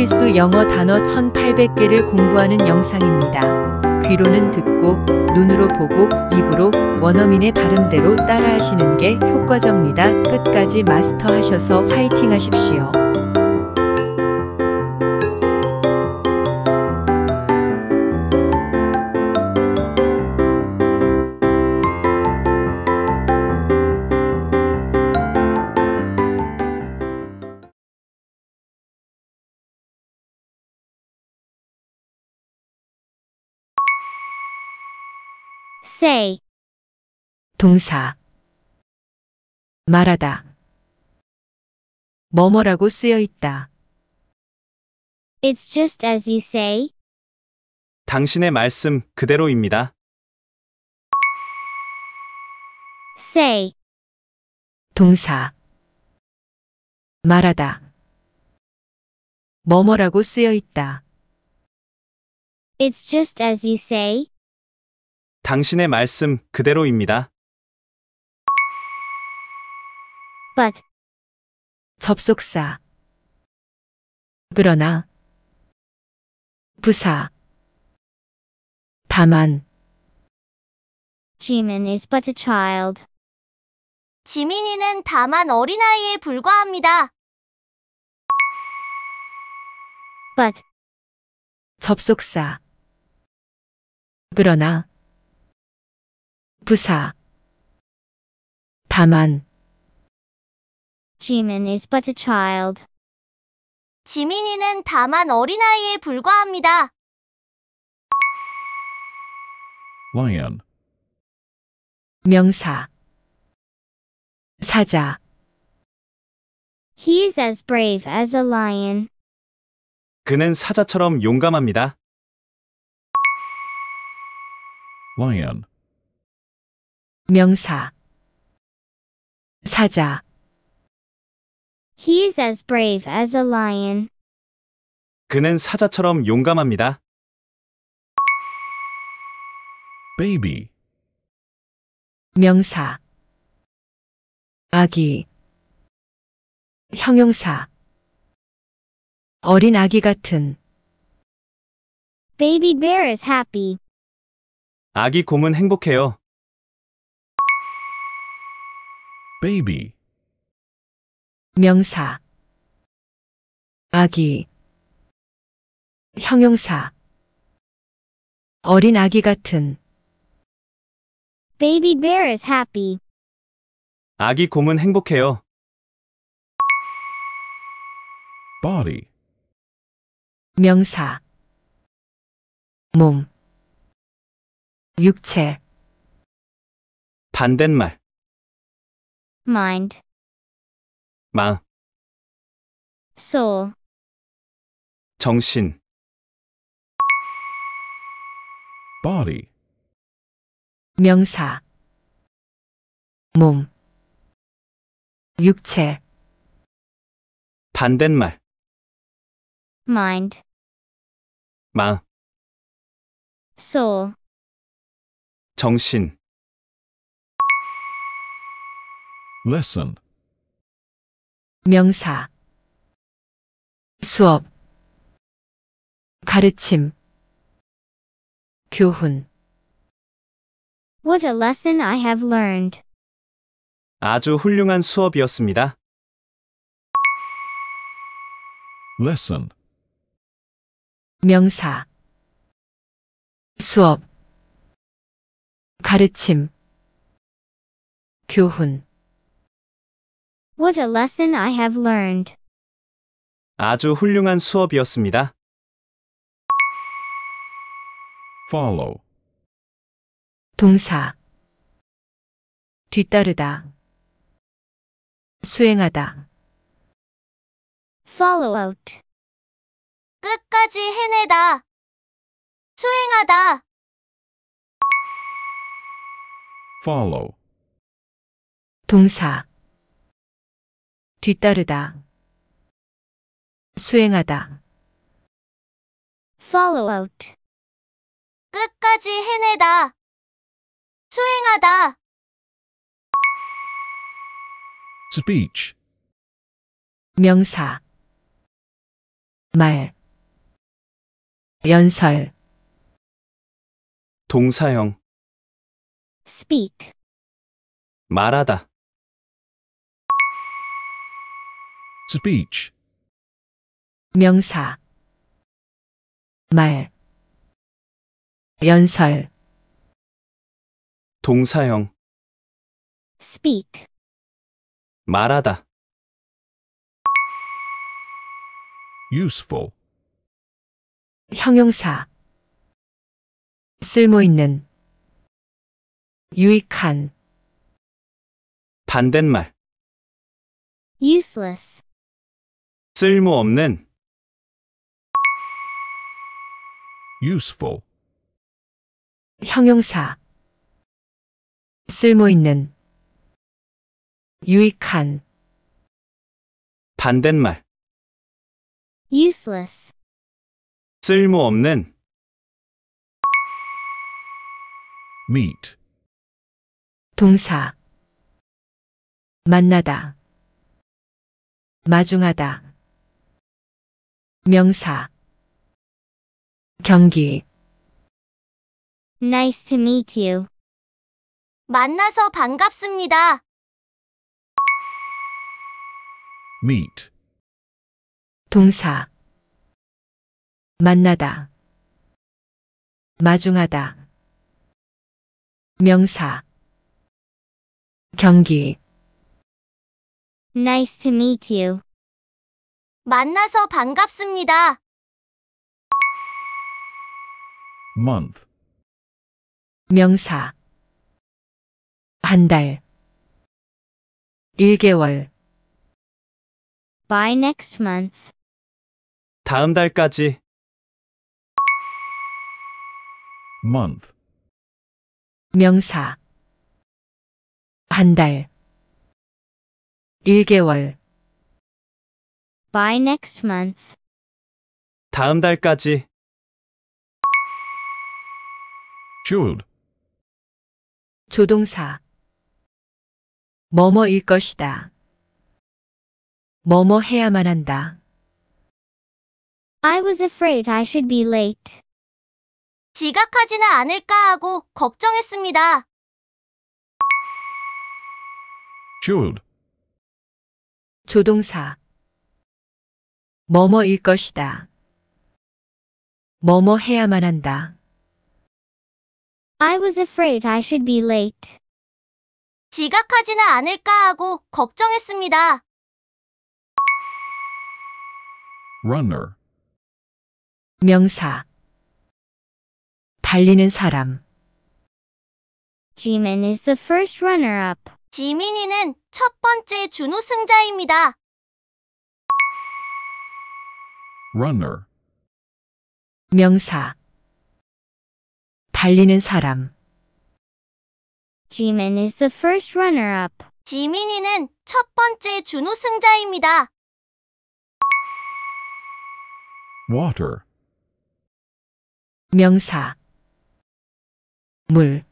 필수 영어 단어 1800개를 공부하는 영상입니다. 귀로는 듣고, 눈으로 보고, 입으로 원어민의 발음대로 따라하시는 게 효과적입니다. 끝까지 마스터하셔서 화이팅 하십시오. say 동사 말하다 뭐뭐라고 쓰여 있다. It's just as you say. 당신의 말씀 그대로입니다. say 동사 말하다 뭐뭐라고 쓰여 있다. It's just as you say. 당신의 말씀 그대로입니다. but, 접속사. 그러나, 부사. 다만, Jimin is but a child. 지민이는 다만 어린아이에 불과합니다. but, 접속사. 그러나, 부사 다만 Jimin is but a child. 지민이는 다만 어린아이에 불과합니다. lion, 명사 사자 He is as brave as a lion. 그는 사자처럼 용감합니다. lion, 명사 사자 He is as brave as a lion. 그는 사자처럼 용감합니다. baby, 명사 아기 형용사 어린 아기 같은 Baby bear is happy. 아기 곰은 행복해요. baby 명사 아기 형용사 어린 아기 같은 Baby bear is happy. 아기 곰은 행복해요. body 명사 몸 육체 반댓말 mind, 마, soul, 정신, body, 명사 몸 육체 반대말, mind, 마, soul, 정신, lesson 명사 수업 가르침 교훈 What a lesson I have learned. 아주 훌륭한 수업이었습니다. lesson 명사 수업 가르침 교훈 What a lesson I have learned. 아주 훌륭한 수업이었습니다. follow, 동사 뒤따르다 수행하다 Follow out. 끝까지 해내다. 수행하다. follow, 동사 뒤따르다 수행하다 follow out 끝까지 해내다 수행하다 speech, 명사 말 연설 동사형, speak, 말하다, speech 명사 말 연설 동사형 speak, 말하다 useful 형용사 쓸모 있는 유익한 반대말 useless. 쓸모없는 useful 형용사 쓸모있는 유익한 반대말 useless 쓸모없는 meet 동사 만나다 마중하다 명사 경기 Nice to meet you. 만나서 반갑습니다. meet, 동사 만나다 마중하다 명사 경기 Nice to meet you. 만나서 반갑습니다. month, 명사 반달 1개월 By next month. 다음 달까지 month, 명사 반달 1개월 by next month. 다음 달까지. Should. 조동사 뭐뭐일 것이다. 뭐뭐 해야만 한다. I was afraid I should be late. 지각하지는 않을까 하고 걱정했습니다. Should. 조동사 뭐뭐일 것이다. 뭐뭐 해야만 한다. I was afraid I should be late. 지각하지는 않을까 하고 걱정했습니다. runner, 명사. 달리는 사람. Jimin is the first runner up. 지민이는 첫 번째 준우승자입니다. runner 명사 달리는 사람 Jimin is the first runner-up. 지민이는 첫 번째 준우승자입니다. water 명사 물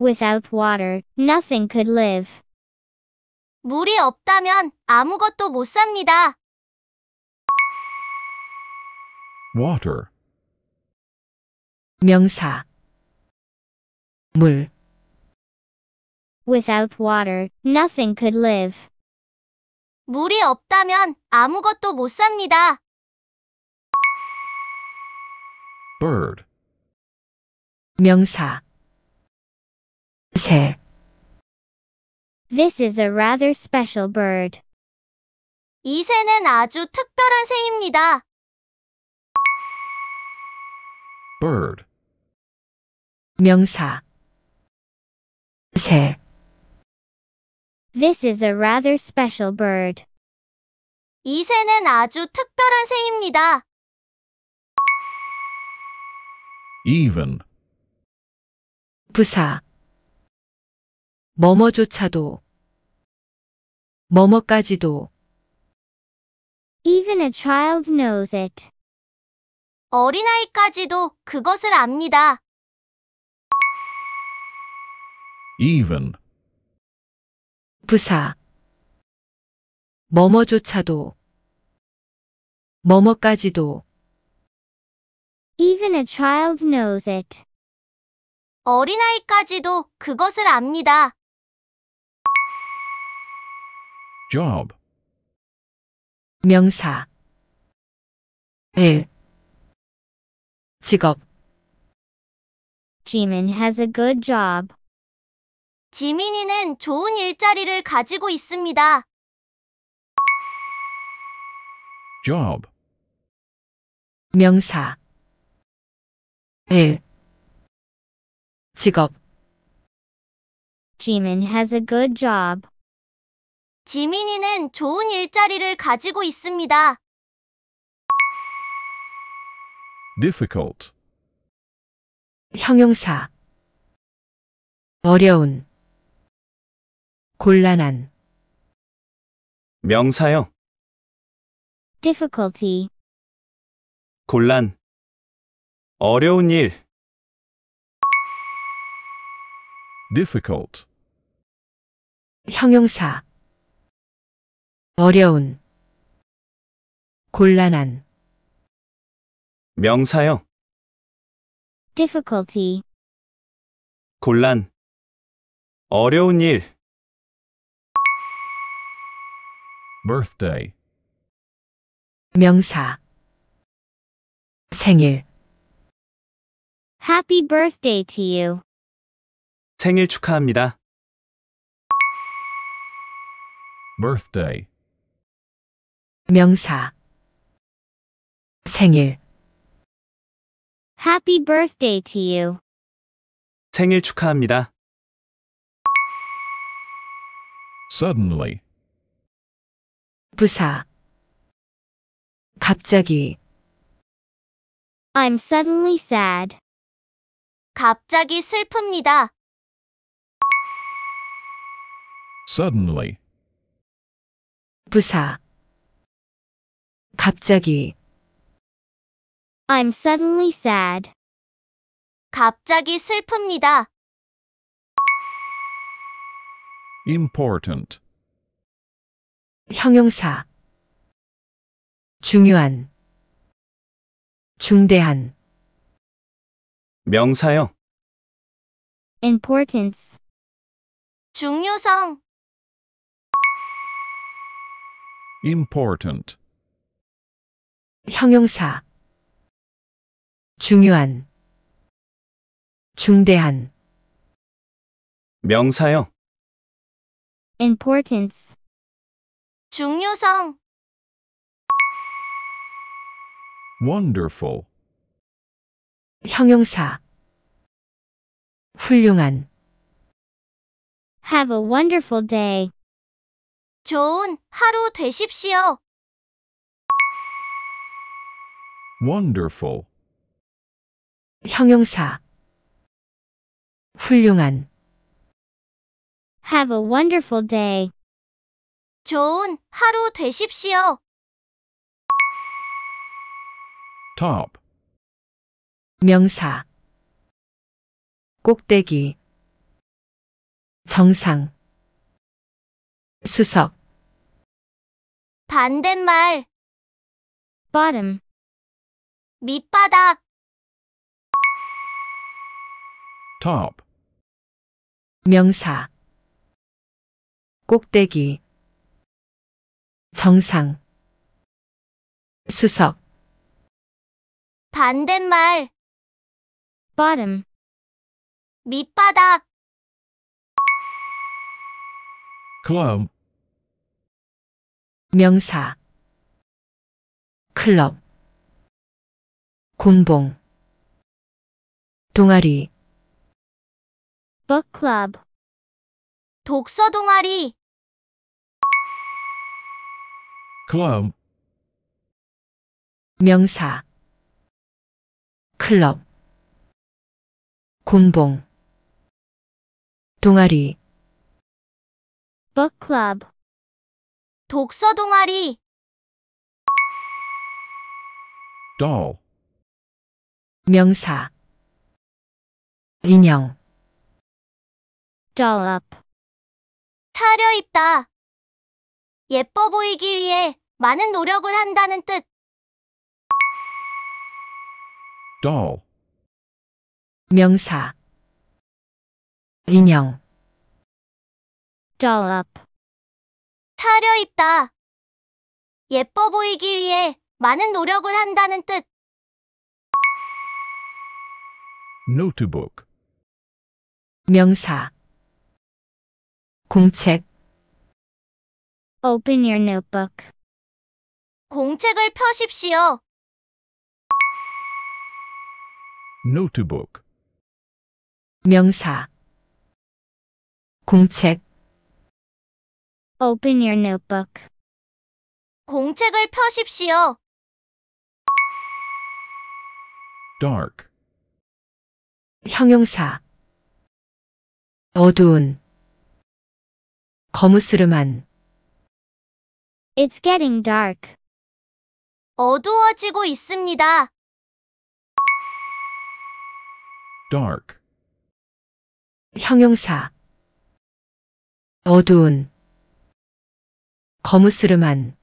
Without water, nothing could live. 물이 없다면 아무것도 못 삽니다. water 명사 물 Without water, nothing could live. 물이 없다면 아무것도 못 삽니다. bird 명사 새 This is a rather special bird. 이 새는 아주 특별한 새입니다. bird 명사 새 This is a rather special bird. 이 새는 아주 특별한 새입니다. even 부사 뭐뭐조차도 뭐뭐까지도 Even a child knows it. 어린아이까지도 그것을 압니다. even, 부사 뭐뭐조차도 뭐뭐까지도 Even a child knows it. 어린아이까지도 그것을 압니다. job, 명사 을 직업 Jimin has a good job. 지민이는 좋은 일자리를 가지고 있습니다. job, 명사 일 직업 Jimin has a good job. 지민이는 좋은 일자리를 가지고 있습니다. difficult 형용사 어려운 곤란한 명사요. difficulty, 곤란. 어려운 일. difficult 형용사 어려운 곤란한 명사요. difficulty, 곤란. 어려운 일. birthday, 명사 생일 happy birthday to you, 생일 축하합니다. birthday, 명사 생일 Happy birthday to you. 생일 축하합니다. Suddenly, 부사. 갑자기, I'm suddenly sad. 갑자기 슬픕니다. suddenly, 부사. 갑자기, I'm suddenly sad. 갑자기 슬픕니다. important, 형용사 중요한 중대한 명사형 Importance. 중요성, important, 형용사 중요한 중대한 명사형 importance 중요성 wonderful, 형용사 훌륭한 have a wonderful day 좋은 하루 되십시오. wonderful. 형용사 훌륭한 Have a wonderful day. 좋은 하루 되십시오. top, 명사 꼭대기 정상 수석 반대말, Bottom. 밑바닥. top 명사 꼭대기 정상 수석 반대말 bottom 밑바닥 club 명사 클럽 곤봉 동아리 book club. 독서 동아리 club, 명사 클럽 곤봉 동아리 book club. 독서 동아리 doll, 명사 인형 dollop, 차려입다. 예뻐 보이기 위해 많은 노력을 한다는 뜻. doll, 명사 인형 dollop, 차려입다. 예뻐 보이기 위해 많은 노력을 한다는 뜻. notebook, 명사 공책 Open your notebook. 공책을 펴십시오. notebook, 명사 공책 Open your notebook. 공책을 펴십시오. dark, 형용사 어두운 거무스름한 It's getting dark. 어두워지고 있습니다. dark, 형용사 어두운 거무스름한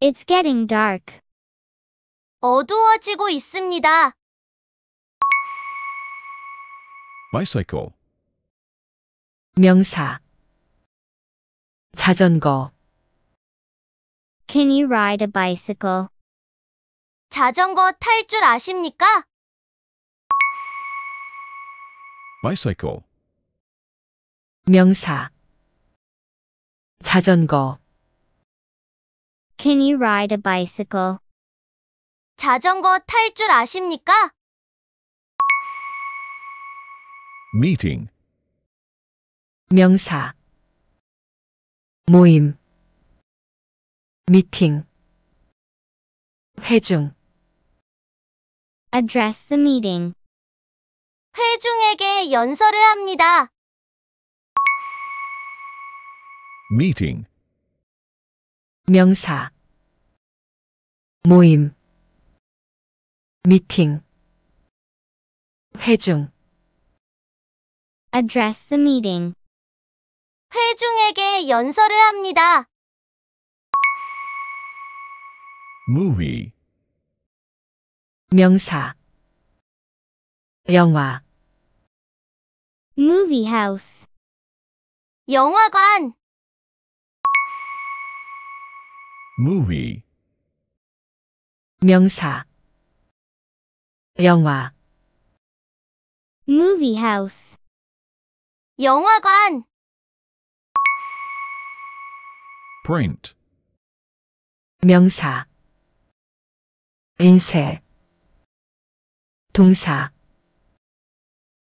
It's getting dark. 어두워지고 있습니다. bicycle, 명사 자전거 Can you ride a bicycle? 자전거 탈 줄 아십니까? bicycle, 명사 자전거 Can you ride a bicycle? 자전거 탈 줄 아십니까? meeting, 명사 모임 미팅 회중 address the meeting. 회중에게 연설을 합니다. meeting, 명사 모임 미팅 회중 address the meeting. 회중에게 연설을 합니다. movie, 명사 영화 movie house, 영화관, movie, 명사 영화 movie house, 영화관, print 명사 인쇄 동사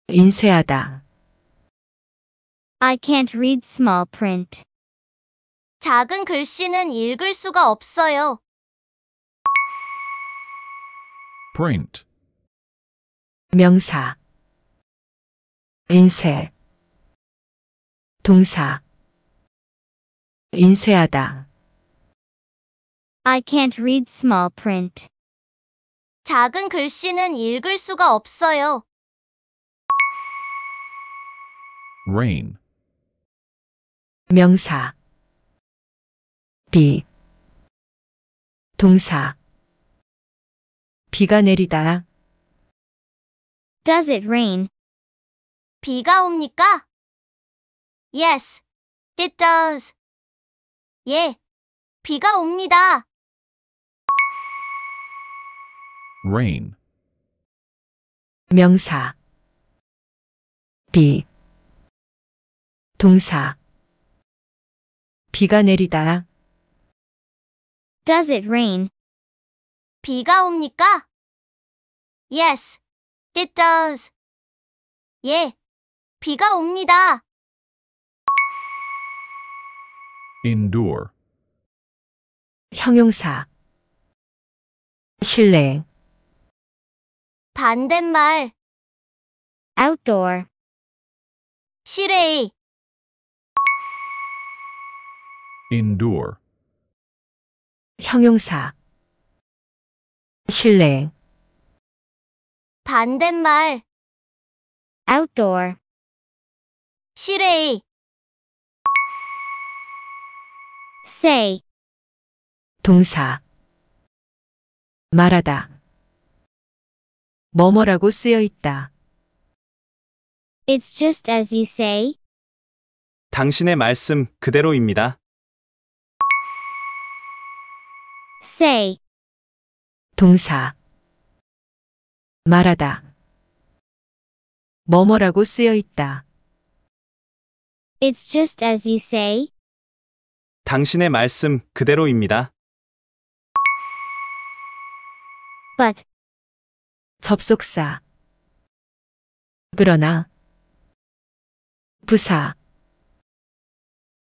인쇄하다 I can't read small print. 작은 글씨는 읽을 수가 없어요. print 명사 인쇄 동사 인쇄하다. I can't read small print. 작은 글씨는 읽을 수가 없어요. rain, 명사 비 동사 비가 내리다 Does it rain? 비가 옵니까? Yes, it does. 예, 비가 옵니다. rain, 명사 비 동사 비가 내리다 Does it rain? 비가 옵니까? Yes, it does. 예, 비가 옵니다. endure 형용사 실내 반대말 outdoor 실외 endure 형용사 실내 반대말 outdoor 실외 say 동사 말하다 뭐뭐라고 쓰여 있다. It's just as you say 당신의 말씀 그대로입니다. say 동사 말하다 뭐뭐라고 쓰여 있다. It's just as you say 당신의 말씀 그대로입니다. but, 접속사. 그러나, 부사.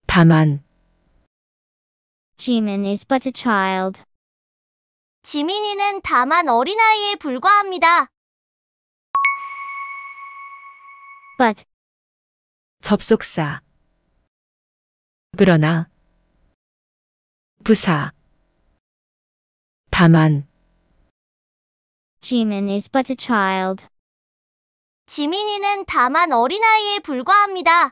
다만, Jimin is but a child. 지민이는 다만 어린아이에 불과합니다. but, 접속사. 그러나, 부사 다만 Jimin is but a child. 지민이는 다만 어린아이에 불과합니다.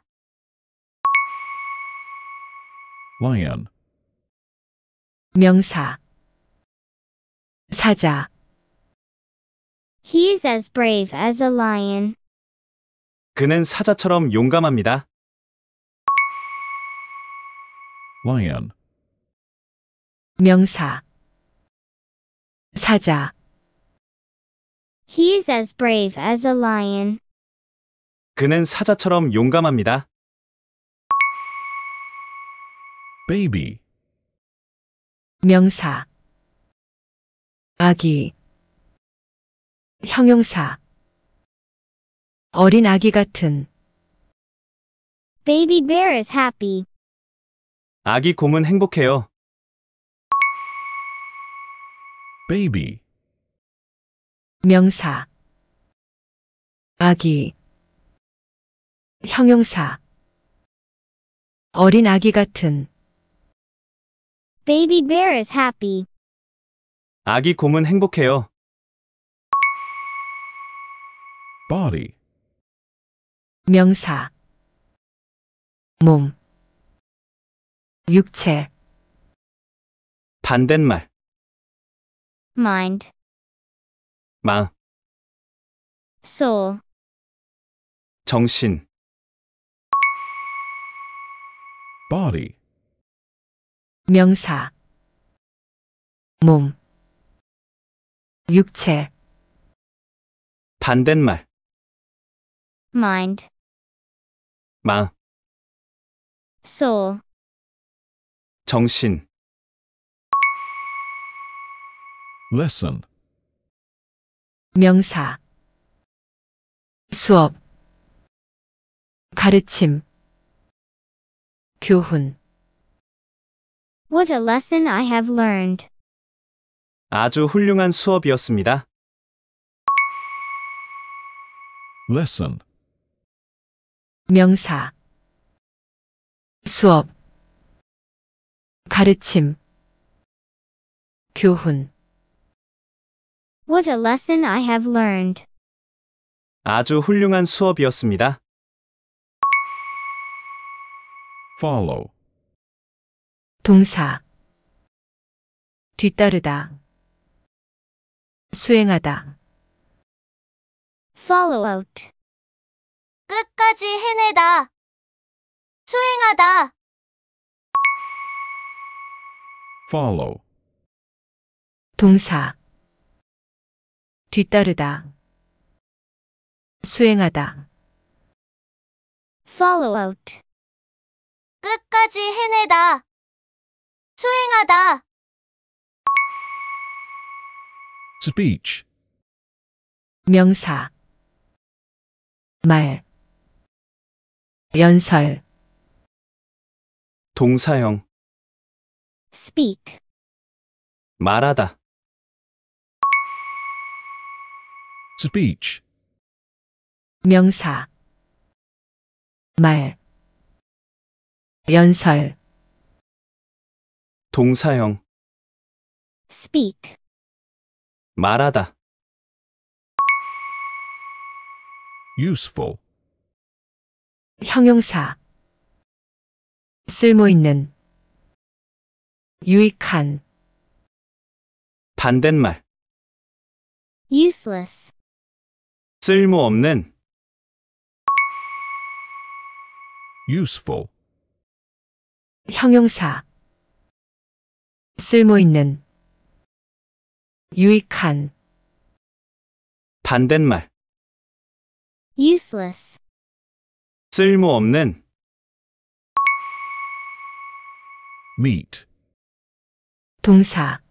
lion, 명사 사자 He is as brave as a lion. 그는 사자처럼 용감합니다. lion, 명사 사자 He is as brave as a lion. 그는 사자처럼 용감합니다. baby, 명사 아기 형용사 어린 아기 같은 Baby bear is happy. 아기 곰은 행복해요. baby 명사 아기 형용사 어린 아기 같은 Baby bear is happy. 아기 곰은 행복해요. body 명사 몸 육체 반대말 mind, 마, soul, 정신, body, 명사 몸 육체 반대말, mind, 마, soul, 정신, lesson 명사 수업 가르침 교훈 What a lesson I have learned. 아주 훌륭한 수업이었습니다. lesson 명사 수업 가르침 교훈 What a lesson I have learned. 아주 훌륭한 수업이었습니다. follow, 동사 뒤따르다 수행하다 Follow out. 끝까지 해내다. 수행하다. follow, 동사 뒤따르다 수행하다 follow out 끝까지 해내다 수행하다 speech, 명사 말 연설 동사형, speak, 말하다. speech 명사 말 연설 동사형 speak 말하다 useful 형용사 쓸모 있는 유익한 반대말 useless 쓸모없는 useful 형용사 쓸모있는 유익한 반대말 useless 쓸모없는 meet 동사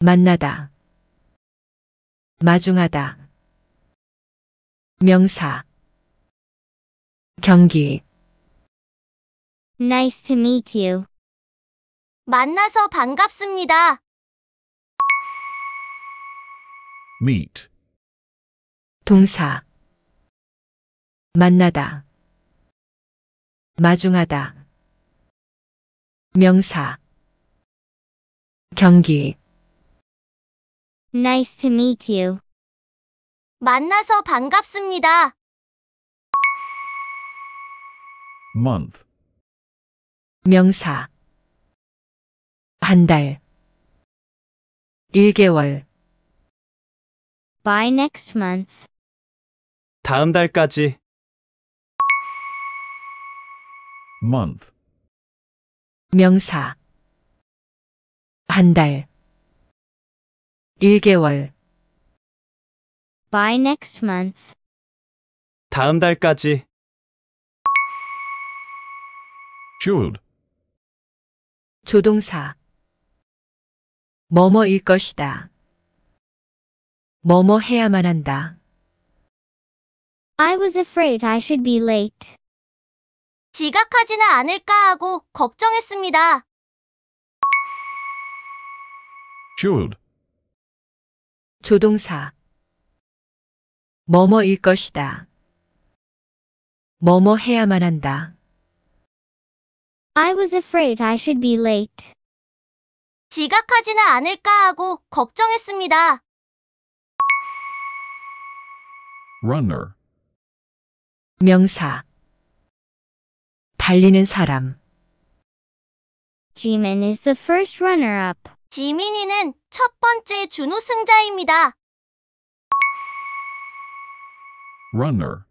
만나다 마중하다 명사 경기 Nice to meet you. 만나서 반갑습니다. meet, 동사 만나다 마중하다 명사 경기 Nice to meet you. 만나서 반갑습니다. month, 명사 한 달, 1개월, By next month. 다음 달까지 month, 명사 한 달, 1개월 by next month. 다음 달까지 Should. 조동사 뭐뭐일 것이다. 뭐뭐 해야만 한다. I was afraid I should be late. 지각하지는 않을까 하고 걱정했습니다. Should. 조동사 뭐뭐일 것이다. 뭐뭐 해야만 한다. I was afraid I should be late. 지각하지는 않을까 하고 걱정했습니다. runner, 명사. 달리는 사람. Jimin is the first runner up. 지민이는 첫 번째 준우승자입니다. runner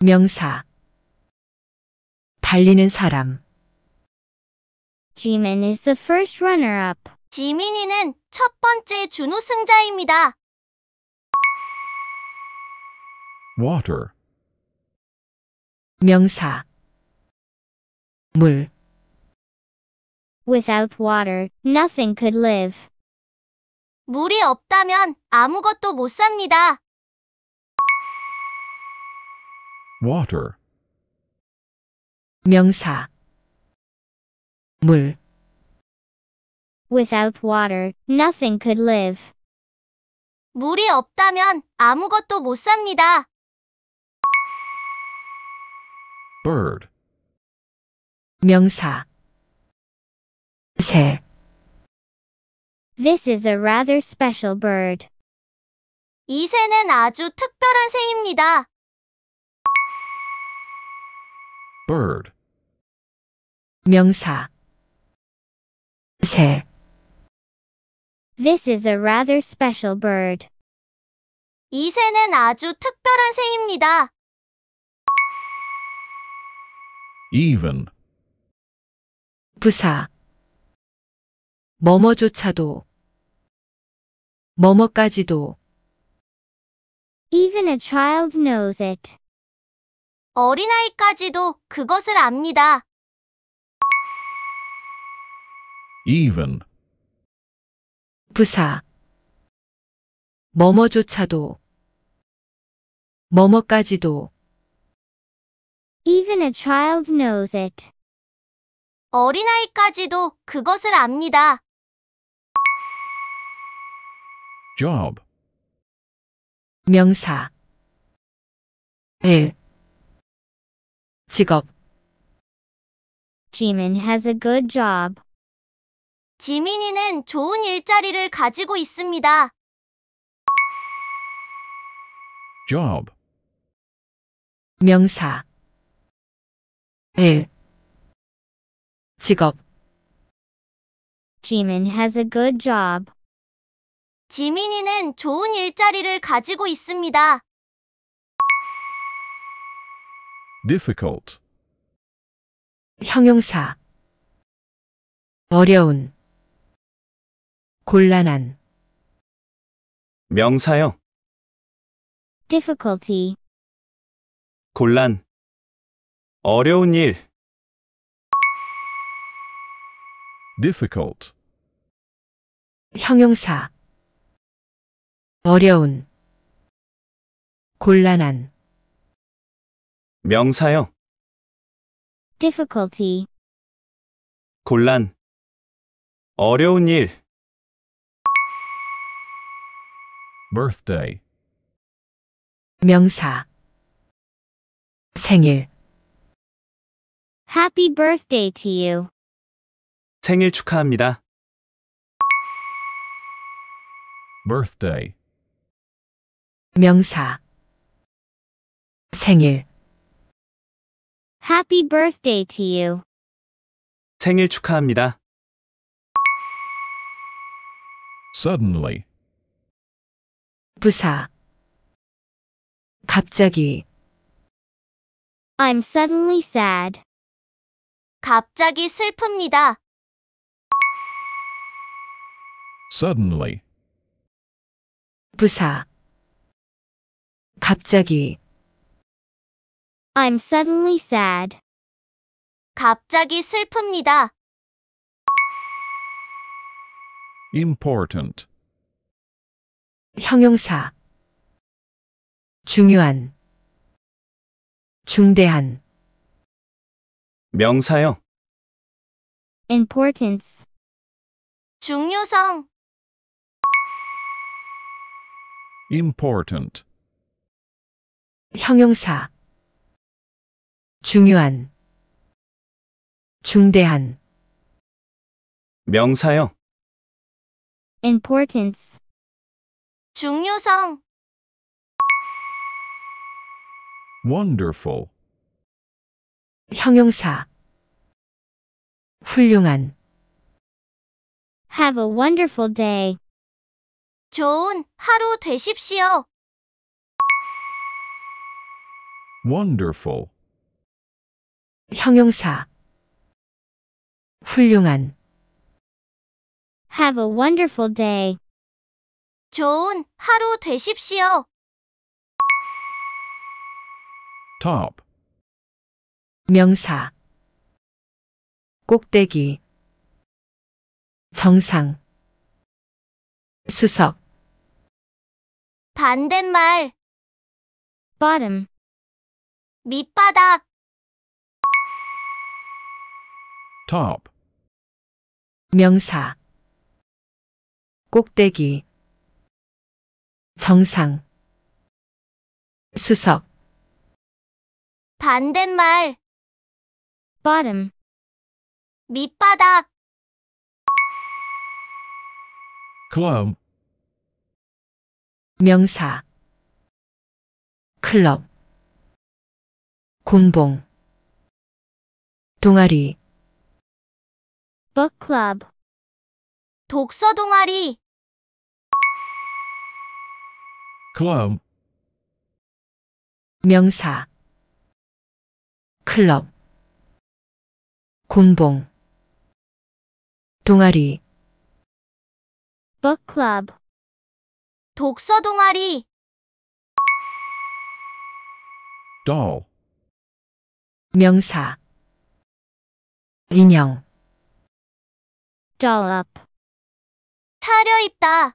명사 달리는 사람 Jimin is the first runner-up. 지민이는 첫 번째 준우승자입니다. water 명사 물 Without water, nothing could live. 물이 없다면 아무것도 못 삽니다. water. 명사 물 Without water, nothing could live. 물이 없다면 아무것도 못 삽니다. bird, 명사 새 This is a rather special bird. 이 새는 아주 특별한 새입니다. bird 명사 새 This is a rather special bird. 이 새는 아주 특별한 새입니다. even 부사 뭐뭐조차도 뭐뭐까지도 Even a child knows it. 어린아이까지도 그것을 압니다. even, 부사 뭐뭐조차도 뭐뭐까지도 Even a child knows it. 어린아이까지도 그것을 압니다. job, 명사 을 직업 Jimin has a good job. 지민이는 좋은 일자리를 가지고 있습니다. job, 명사 일 직업 Jimin has a good job. 지민이는 좋은 일자리를 가지고 있습니다. difficult. 형용사 어려운 곤란한 명사요. difficulty, 곤란. 어려운 일. difficult, 형용사 어려운 곤란한 명사형 difficulty 곤란 어려운 일 birthday 명사 생일 Happy birthday to you. 생일 축하합니다. birthday 명사 생일 Happy birthday to you. 생일 축하합니다. Suddenly. 부사. 갑자기. I'm suddenly sad. 갑자기 슬픕니다. Suddenly. 부사. 갑자기. I'm suddenly sad. 갑자기 슬픕니다. important, 형용사 중요한 중대한 명사형, Importance. 중요성, important, 형용사 중요한 중대한 명사형 importance 중요성 wonderful, 형용사 훌륭한 have a wonderful day 좋은 하루 되십시오. wonderful. 형용사 훌륭한 Have a wonderful day. 좋은 하루 되십시오. top, 명사 꼭대기 정상 수석 반대말 Bottom. 밑바닥 top 명사 꼭대기 정상 수석 반대말 bottom 밑바닥 club 명사 클럽 곤봉 동아리 Book Club 독서 동아리 club, 명사 클럽 곤봉 동아리 Book Club 독서 동아리 doll, 명사 인형 dollop, 차려입다.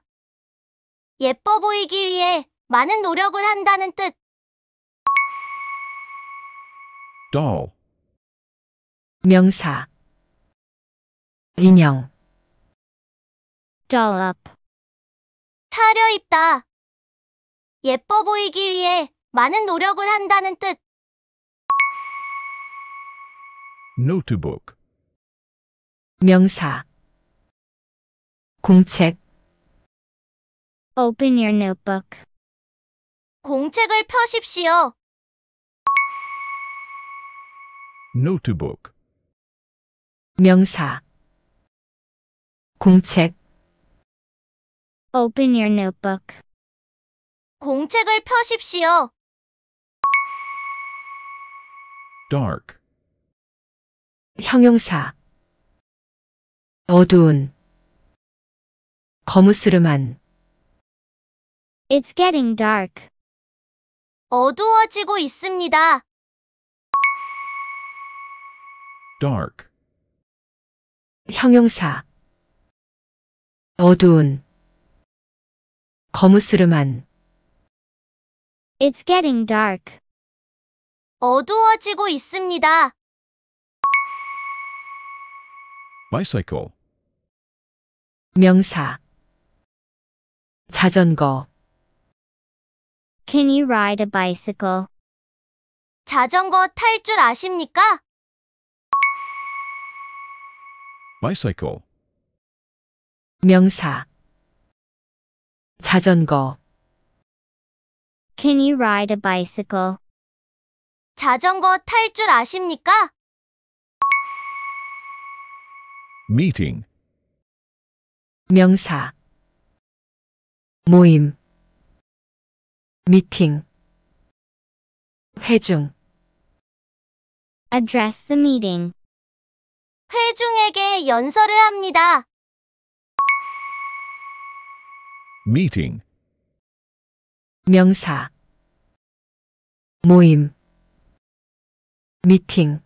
예뻐 보이기 위해 많은 노력을 한다는 뜻. doll, 명사 인형 dollop, 차려입다. 예뻐 보이기 위해 많은 노력을 한다는 뜻. notebook, 명사 공책 Open your notebook. 공책을 펴십시오. notebook, 명사 공책 Open your notebook. 공책을 펴십시오. dark, 형용사 어두운 거무스름한 It's getting dark. 어두워지고 있습니다. dark, 형용사 어두운 거무스름한 It's getting dark. 어두워지고 있습니다. bicycle, 명사 자전거 Can you ride a bicycle? 자전거 탈 줄 아십니까? bicycle, 명사 자전거 Can you ride a bicycle? 자전거 탈 줄 아십니까? meeting, 명사 모임 미팅 회중 address the meeting. 회중에게 연설을 합니다. meeting, 명사 모임 미팅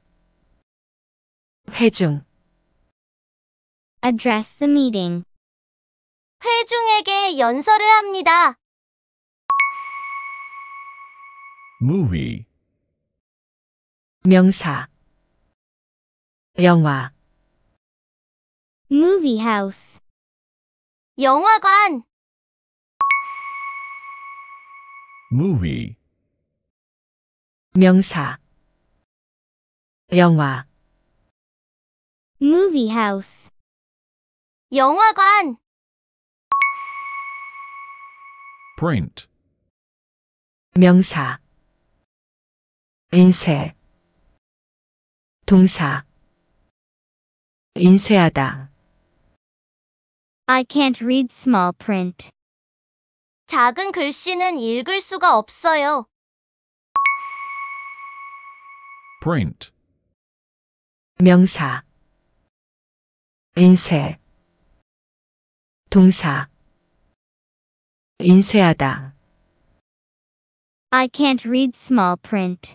회중 address the meeting. 회중에게 연설을 합니다. movie, 명사 영화 movie house, 영화관, movie, 명사 영화 movie house, 영화관, print 명사 인쇄 동사 인쇄하다 I can't read small print. 작은 글씨는 읽을 수가 없어요. print 명사 인쇄 동사 인쇄하다. I can't read small print.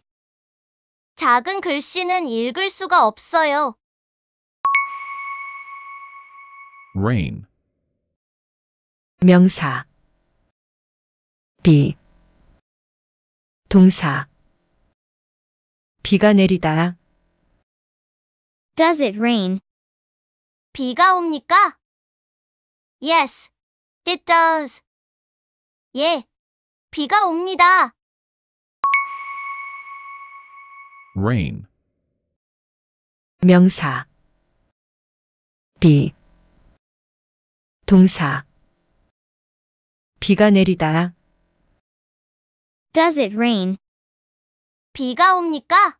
작은 글씨는 읽을 수가 없어요. rain, 명사 비 동사 비가 내리다 Does it rain? 비가 옵니까? Yes, it does. 예, 비가 옵니다. rain, 명사 비 동사 비가 내리다 Does it rain? 비가 옵니까?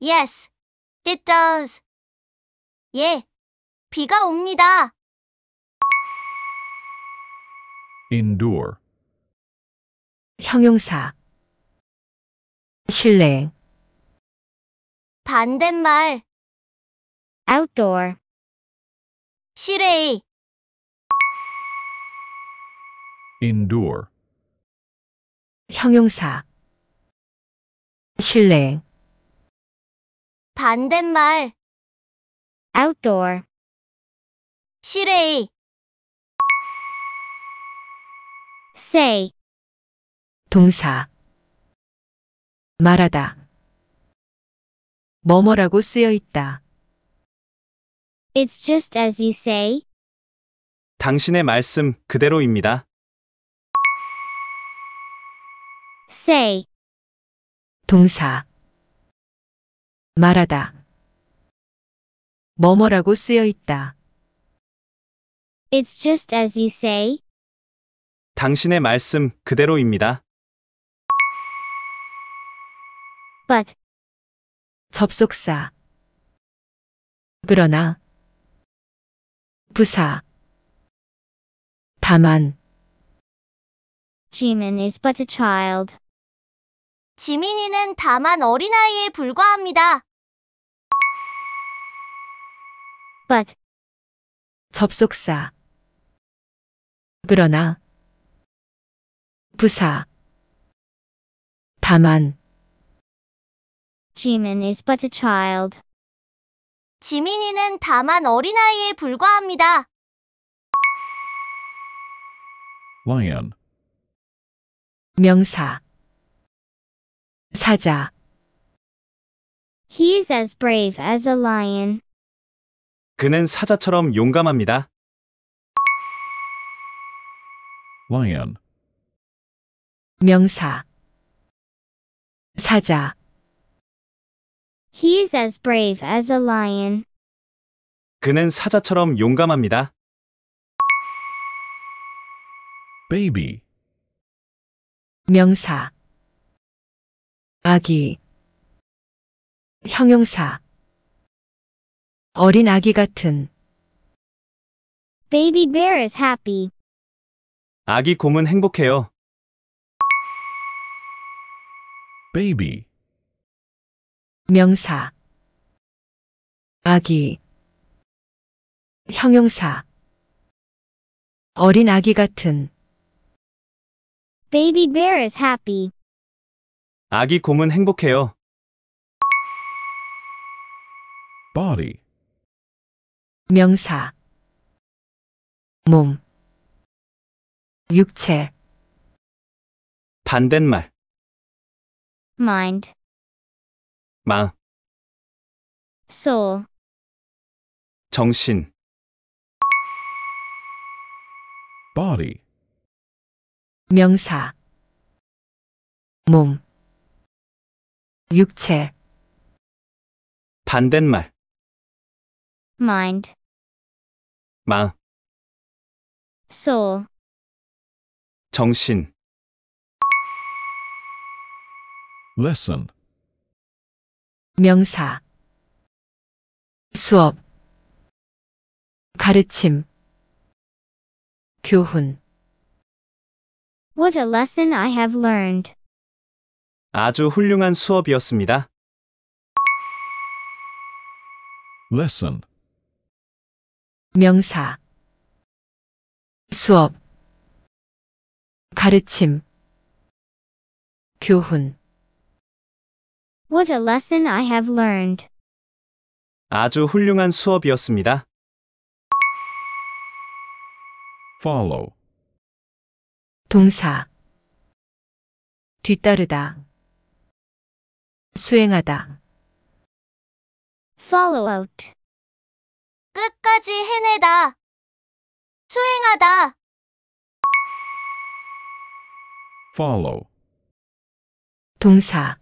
Yes, it does. 예, 비가 옵니다. endure 형용사 실내 반대말 outdoor 실외 endure 형용사 실내 반대말 outdoor 실외 say 동사 말하다 뭐뭐라고 쓰여 있다. It's just as you say. 당신의 말씀 그대로입니다. say 동사 말하다 뭐뭐라고 쓰여 있다. It's just as you say. 당신의 말씀 그대로입니다. but, 접속사. 그러나. 부사. 다만. Jimin is but a child. 지민이는 다만 어린아이에 불과합니다. but, 접속사. 그러나. 부사 다만 Jimin is but a child. 지민이는 다만 어린아이에 불과합니다. lion, 명사 사자 He is as brave as a lion. 그는 사자처럼 용감합니다. lion, 명사 사자 He is as brave as a lion. 그는 사자처럼 용감합니다. baby, 명사 아기 형용사 어린 아기 같은 Baby bear is happy. 아기 곰은 행복해요. baby 명사 아기 형용사 어린 아기 같은 Baby bear is happy. 아기 곰은 행복해요. body 명사 몸 육체 반대말 mind, 마, soul, 정신, body, 명사 몸 육체 반대말, mind, 마, soul, 정신, lesson, 명사 수업 가르침 교훈 What a lesson I have learned. 아주 훌륭한 수업이었습니다. lesson, 명사 수업 가르침 교훈 What a lesson I have learned. 아주 훌륭한 수업이었습니다. follow, 동사 뒤따르다 수행하다 Follow out. 끝까지 해내다. 수행하다. follow, 동사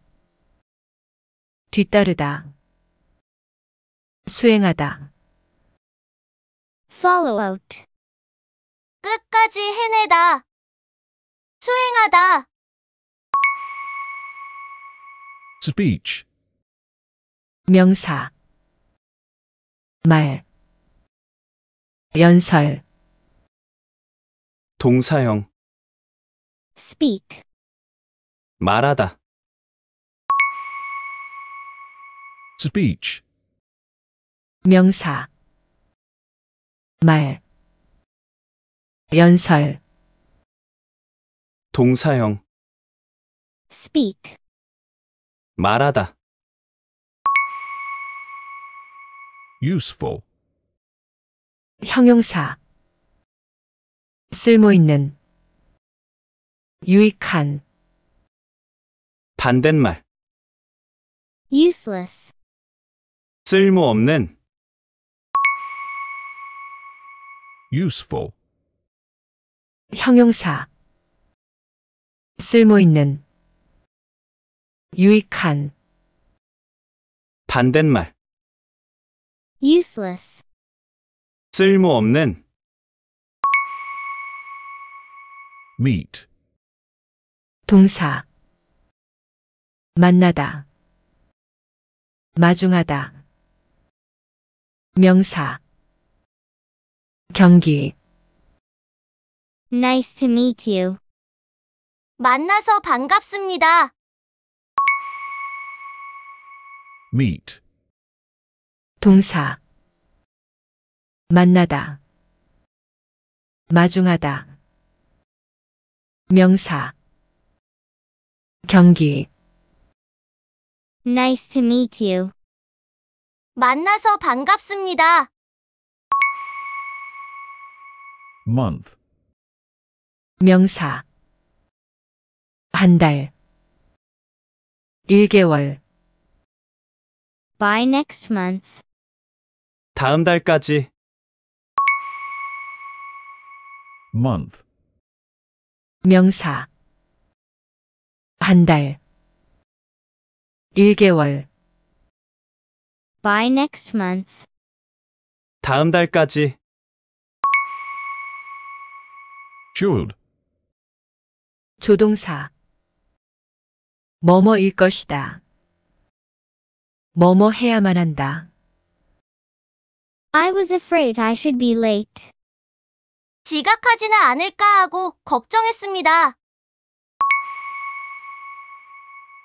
뒤따르다 수행하다 follow out 끝까지 해내다 수행하다 speech, 명사 말 연설 동사형, speak, 말하다, speech 명사 말 연설 동사형 speak, 말하다 useful 형용사 쓸모 있는 유익한 반대말 useless. 쓸모없는 useful, 형용사 쓸모있는 유익한 반대말 useless, 쓸모없는 meet, 동사 만나다 마중하다 명사 경기 Nice to meet you. 만나서 반갑습니다. meet, 동사 만나다 마중하다 명사 경기 Nice to meet you. 만나서 반갑습니다. month, 명사 한 달, 1개월, By next month. 다음 달까지 month, 명사 한 달, 1개월 by next month. 다음 달까지. should, 조동사 뭐뭐일 것이다. 뭐뭐 해야만 한다. I was afraid I should be late. 지각하지는 않을까 하고 걱정했습니다.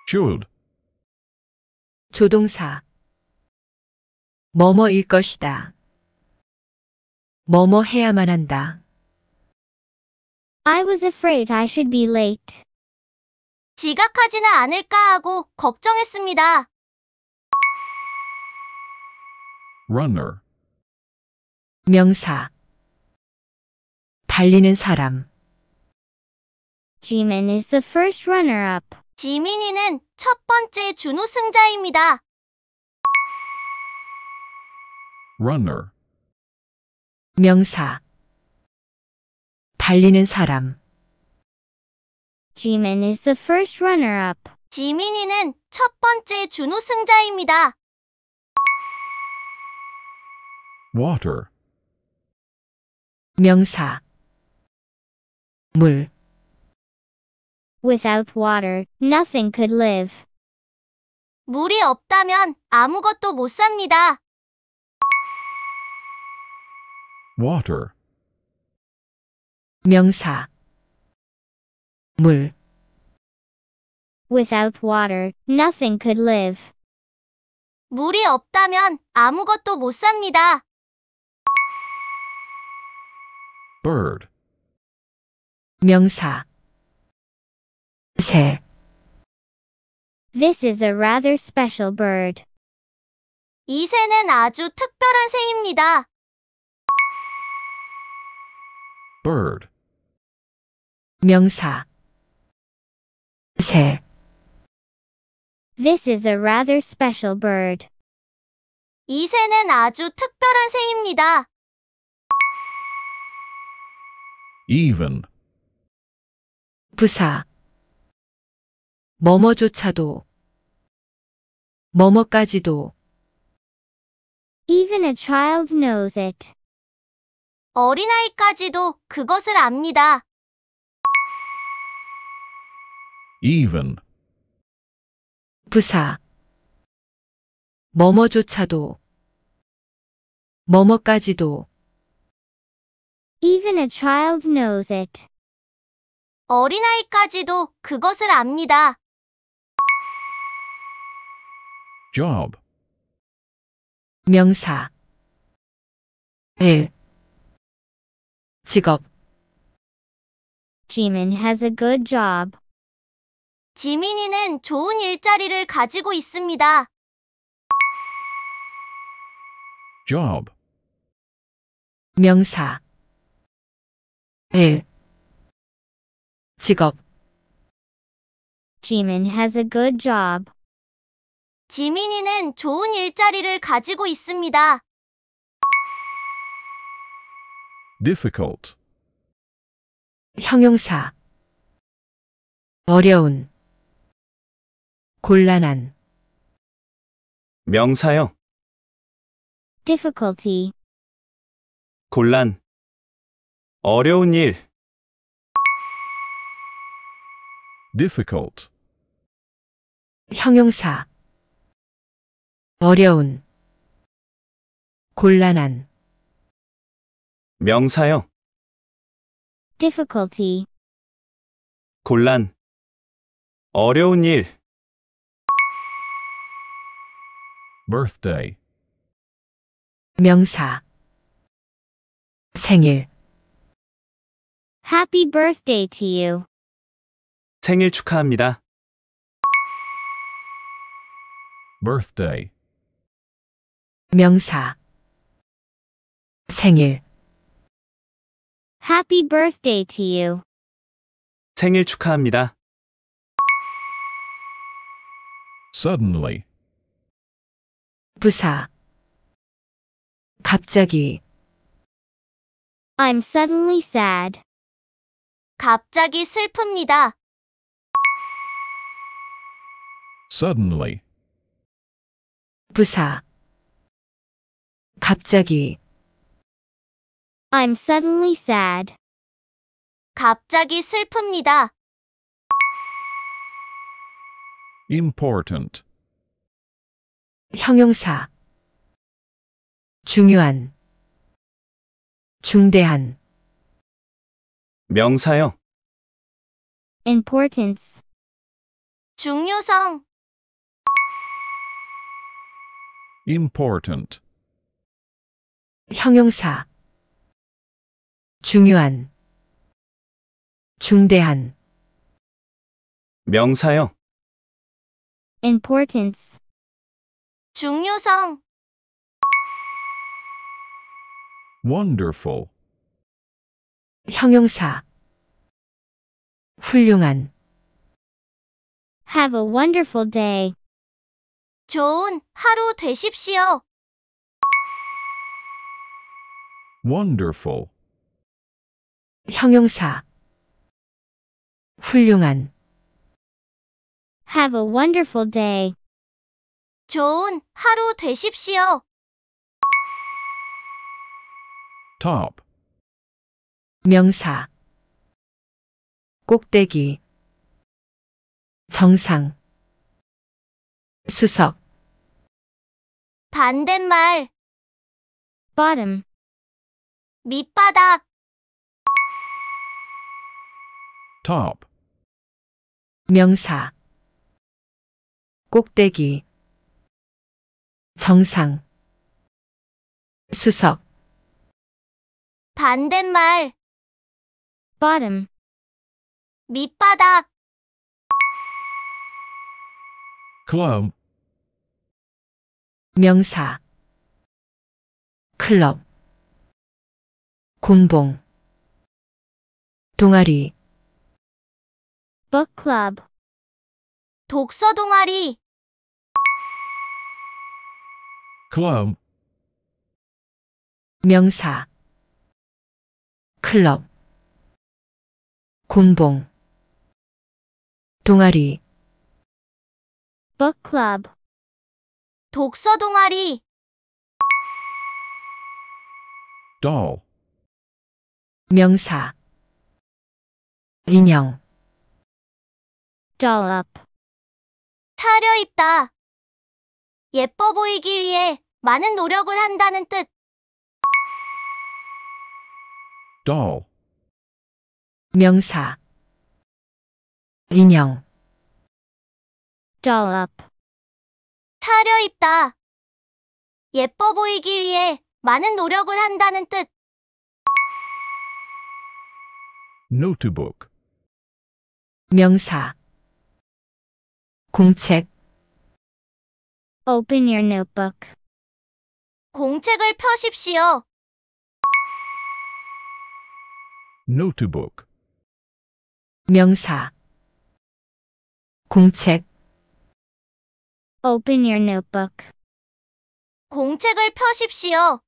should, 조동사 뭐뭐일 것이다. 뭐뭐 해야만 한다. I was afraid I should be late. 지각하지는 않을까 하고 걱정했습니다. runner, 명사. 달리는 사람. Jimin is the first runner up. 지민이는 첫 번째 준우승자입니다. runner 명사 달리는 사람 Jimin is the first runner-up. 지민이는 첫 번째 준우승자입니다. water 명사 물 Without water, nothing could live. 물이 없다면 아무것도 못 삽니다. water 명사 물 Without water, nothing could live. 물이 없다면 아무것도 못 삽니다. bird 명사 새 This is a rather special bird. 이 새는 아주 특별한 새입니다. bird 명사 새 This is a rather special bird. 이 새는 아주 특별한 새입니다. even 부사 뭐뭐조차도 뭐뭐까지도 Even a child knows it. 어린아이까지도 그것을 압니다. even, 부사 뭐뭐조차도 뭐뭐까지도 Even a child knows it. 어린아이까지도 그것을 압니다. job, 명사 일 직업 Jimin has a good job. 지민이는 좋은 일자리를 가지고 있습니다. job, 명사 일 직업 Jimin has a good job. 지민이는 좋은 일자리를 가지고 있습니다. difficult. 형용사 어려운 곤란한 명사요. difficulty, 곤란. 어려운 일. difficult, 형용사 어려운 곤란한 명사형 difficulty 곤란 어려운 일 birthday 명사 생일 Happy birthday to you. 생일 축하합니다. birthday 명사 생일 Happy birthday to you. 생일 축하합니다. Suddenly, 부사. 갑자기, I'm suddenly sad. 갑자기 슬픕니다. suddenly, 부사. 갑자기, I'm suddenly sad. 갑자기 슬픕니다. important, 형용사 중요한 중대한 명사형, Importance. 중요성, important, 형용사 중요한 중대한 명사형 importance 중요성 wonderful, 형용사 훌륭한 Have a wonderful day. 좋은 하루 되십시오. wonderful. 형용사 훌륭한 Have a wonderful day. 좋은 하루 되십시오. top, 명사 꼭대기 정상 수석 반대말, Bottom. 밑바닥. top 명사 꼭대기 정상 수석 반대말 bottom 밑바닥 club 명사 클럽 곤봉 동아리 Book Club 독서 동아리 club, 명사 클럽 곤봉 동아리 Book Club 독서 동아리 doll, 명사 인형 dollop. 차려입다. 예뻐 보이기 위해 많은 노력을 한다는 뜻. doll, 명사 인형 dollop. 차려입다. 예뻐 보이기 위해 많은 노력을 한다는 뜻. notebook, 명사 공책 Open your notebook. 공책을 펴십시오. notebook, 명사 공책 Open your notebook. 공책을 펴십시오.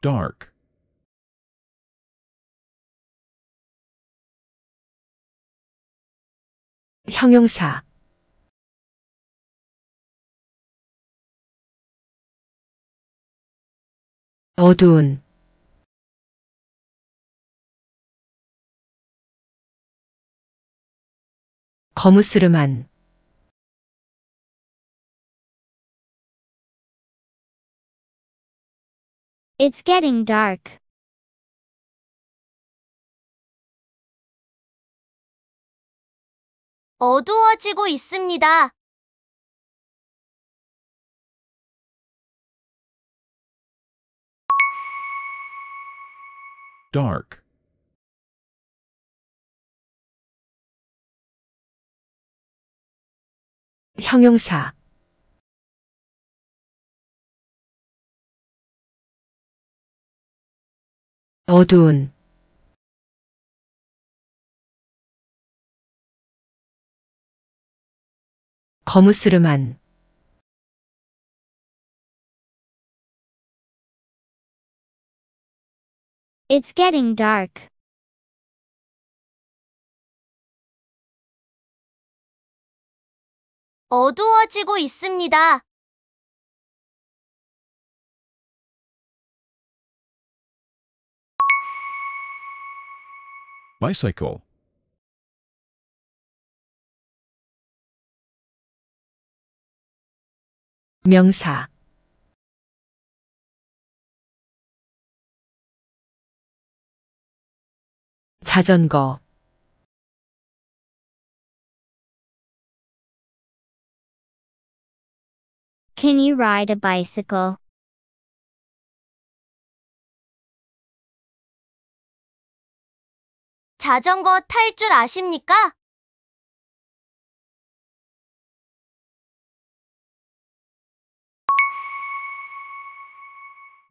dark, 형용사 어두운 거무스름한 It's getting dark. 어두워지고 있습니다. dark 형용사 어두운 거무스름한 It's getting dark. 어두워지고 있습니다. bicycle 명사 자전거 Can you ride a bicycle? 자전거 탈 줄 아십니까?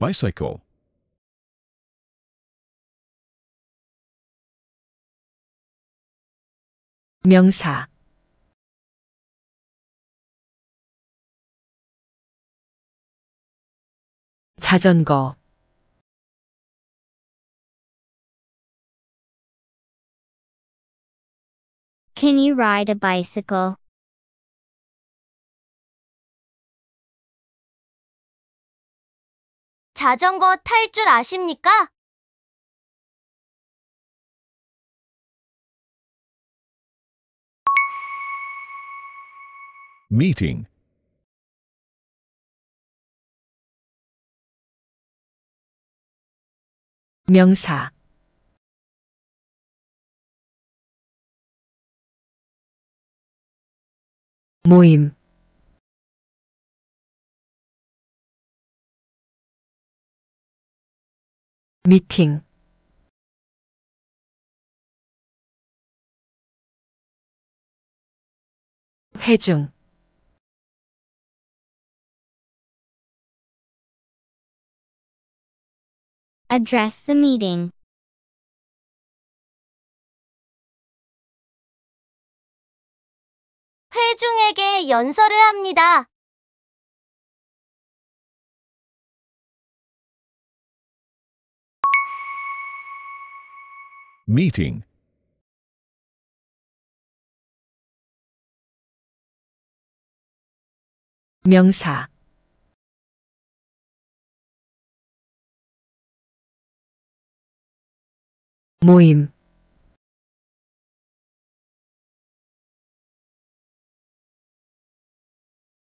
bicycle 명사 자전거 Can you ride a bicycle? 자전거 탈 줄 아십니까? m e 명사 모임 미팅 회중 address the meeting 회중에게 연설을 합니다. meeting 명사 모임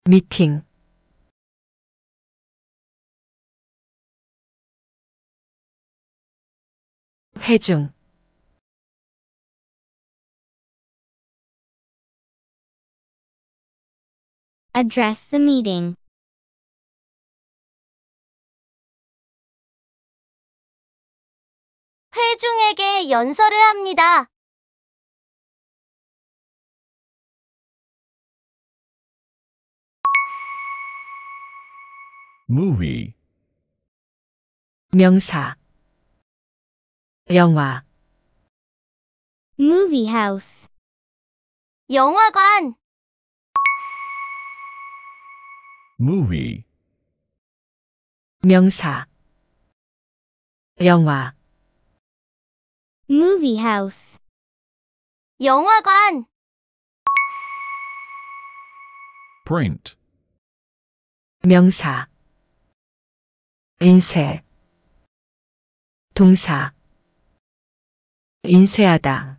미팅 회중 Address the meeting. 회중에게 연설을 합니다. movie, 명사 영화 Movie house. 영화관. movie 명사 영화 movie house 영화관 print 명사 인쇄 동사 인쇄하다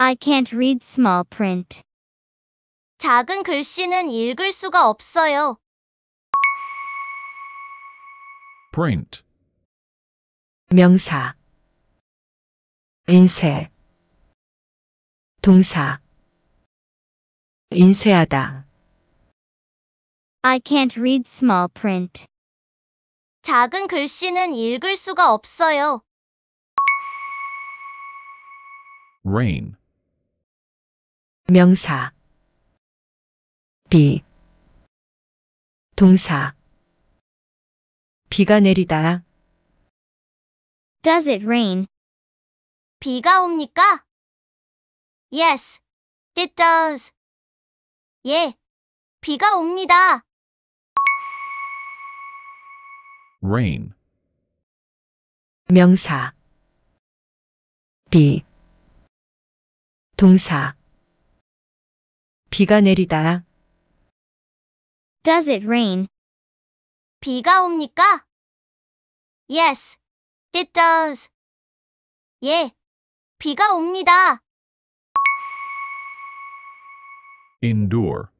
I can't read small print. 작은 글씨는 읽을 수가 없어요. print, 명사 인쇄 동사 인쇄하다 I can't read small print. 작은 글씨는 읽을 수가 없어요. rain, 명사 비 동사 비가 내리다 Does it rain? 비가 옵니까? Yes, it does. 예, 비가 옵니다. rain, 명사 비 동사 비가 내리다 Does it rain? 비가 옵니까? Yes, it does. 예, 비가 옵니다. Indoor.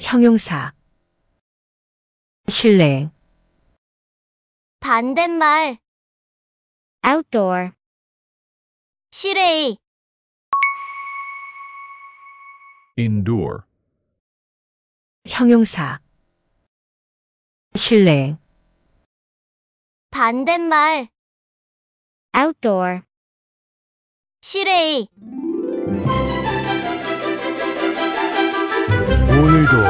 형용사 실내 반대말, Outdoor. 실외. Indoor. 형용사 실내 반대말 outdoor 실외 오늘도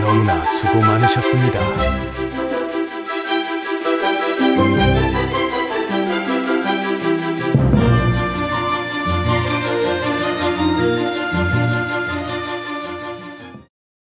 너무나 수고 많으셨습니다.